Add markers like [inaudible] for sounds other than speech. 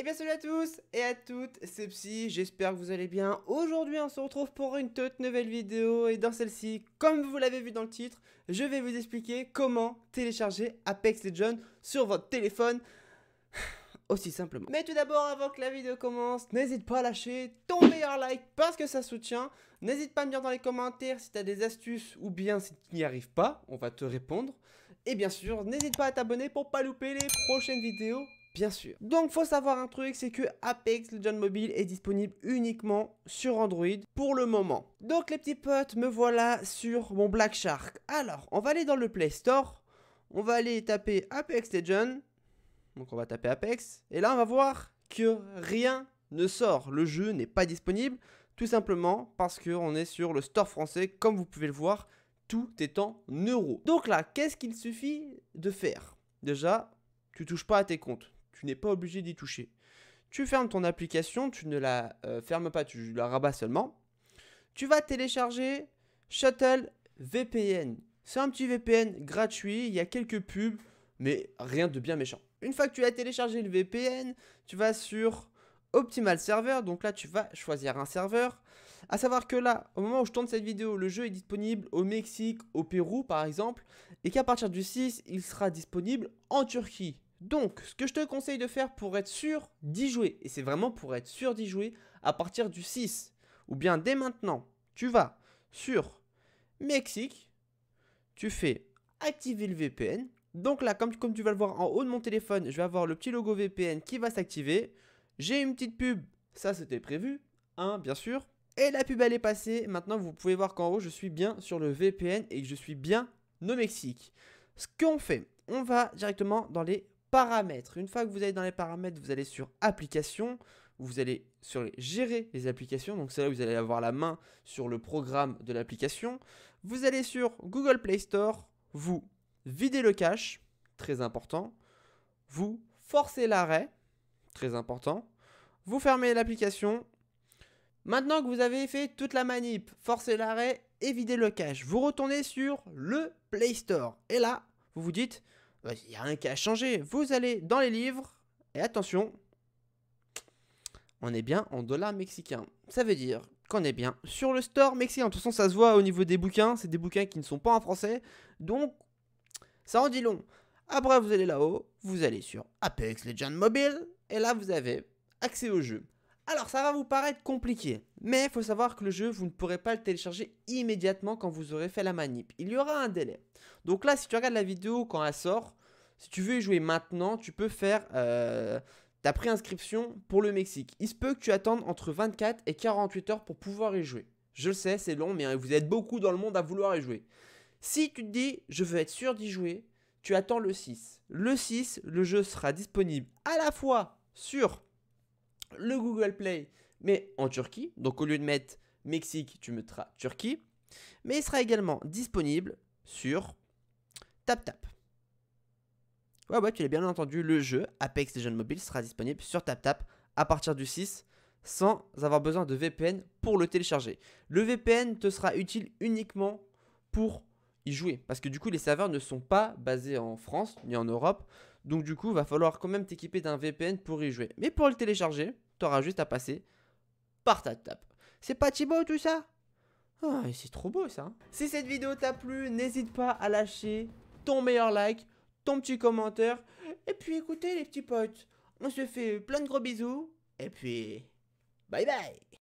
Et eh bien salut à tous et à toutes, c'est Psy, j'espère que vous allez bien. Aujourd'hui on se retrouve pour une toute nouvelle vidéo et dans celle-ci, comme vous l'avez vu dans le titre, je vais vous expliquer comment télécharger Apex Legends sur votre téléphone [sighs] aussi simplement. Mais tout d'abord, avant que la vidéo commence, n'hésite pas à lâcher ton meilleur like parce que ça soutient. N'hésite pas à me dire dans les commentaires si tu as des astuces ou bien si tu n'y arrives pas, on va te répondre. Et bien sûr, n'hésite pas à t'abonner pour pas louper les prochaines vidéos bien sûr. Donc faut savoir un truc, c'est que Apex Legends Mobile est disponible uniquement sur Android pour le moment. Donc les petits potes, me voilà sur mon Black Shark. Alors, on va aller dans le Play Store, on va aller taper Apex Legends, donc on va taper Apex, et là on va voir que rien ne sort, le jeu n'est pas disponible, tout simplement parce qu'on est sur le store français, comme vous pouvez le voir, tout est en euros. Donc là, qu'est-ce qu'il suffit de faire Déjà, tu touches pas à tes comptes tu n'es pas obligé d'y toucher. Tu fermes ton application, tu ne la euh, fermes pas, tu la rabats seulement. Tu vas télécharger Shuttle VPN. C'est un petit VPN gratuit, il y a quelques pubs, mais rien de bien méchant. Une fois que tu as téléchargé le VPN, tu vas sur Optimal Server, donc là tu vas choisir un serveur. À savoir que là, au moment où je tourne cette vidéo, le jeu est disponible au Mexique, au Pérou par exemple, et qu'à partir du 6, il sera disponible en Turquie. Donc, ce que je te conseille de faire pour être sûr d'y jouer, et c'est vraiment pour être sûr d'y jouer à partir du 6, ou bien dès maintenant, tu vas sur Mexique, tu fais activer le VPN. Donc là, comme, comme tu vas le voir en haut de mon téléphone, je vais avoir le petit logo VPN qui va s'activer. J'ai une petite pub, ça c'était prévu, hein, bien sûr. Et la pub elle est passée, maintenant vous pouvez voir qu'en haut je suis bien sur le VPN et que je suis bien au Mexique. Ce qu'on fait, on va directement dans les paramètres. Une fois que vous allez dans les paramètres, vous allez sur applications, vous allez sur les gérer les applications, donc c'est là où vous allez avoir la main sur le programme de l'application. Vous allez sur Google Play Store, vous videz le cache, très important, vous forcez l'arrêt, très important, vous fermez l'application. Maintenant que vous avez fait toute la manip, forcez l'arrêt et videz le cache, vous retournez sur le Play Store. Et là, vous vous dites, il y n'y a rien qui a changé. Vous allez dans les livres, et attention, on est bien en dollar mexicain, Ça veut dire qu'on est bien sur le store mexicain. De toute façon, ça se voit au niveau des bouquins. C'est des bouquins qui ne sont pas en français. Donc, ça en dit long. Après, vous allez là-haut, vous allez sur Apex Legends Mobile, et là, vous avez accès au jeu. Alors ça va vous paraître compliqué, mais il faut savoir que le jeu, vous ne pourrez pas le télécharger immédiatement quand vous aurez fait la manip. Il y aura un délai. Donc là, si tu regardes la vidéo quand elle sort, si tu veux y jouer maintenant, tu peux faire euh, ta préinscription pour le Mexique. Il se peut que tu attendes entre 24 et 48 heures pour pouvoir y jouer. Je le sais, c'est long, mais vous êtes beaucoup dans le monde à vouloir y jouer. Si tu te dis, je veux être sûr d'y jouer, tu attends le 6. Le 6, le jeu sera disponible à la fois sur le Google Play, mais en Turquie. Donc au lieu de mettre Mexique, tu mettras Turquie. Mais il sera également disponible sur TapTap. Ouais, ouais, tu l'as bien entendu, le jeu Apex Legends Mobile sera disponible sur TapTap à partir du 6 sans avoir besoin de VPN pour le télécharger. Le VPN te sera utile uniquement pour jouer. Parce que du coup, les serveurs ne sont pas basés en France ni en Europe. Donc du coup, va falloir quand même t'équiper d'un VPN pour y jouer. Mais pour le télécharger, tu auras juste à passer par ta tape. C'est pas Thibaut tout ça ah, c'est trop beau ça. Hein. Si cette vidéo t'a plu, n'hésite pas à lâcher ton meilleur like, ton petit commentaire. Et puis écoutez les petits potes, on se fait plein de gros bisous. Et puis, bye bye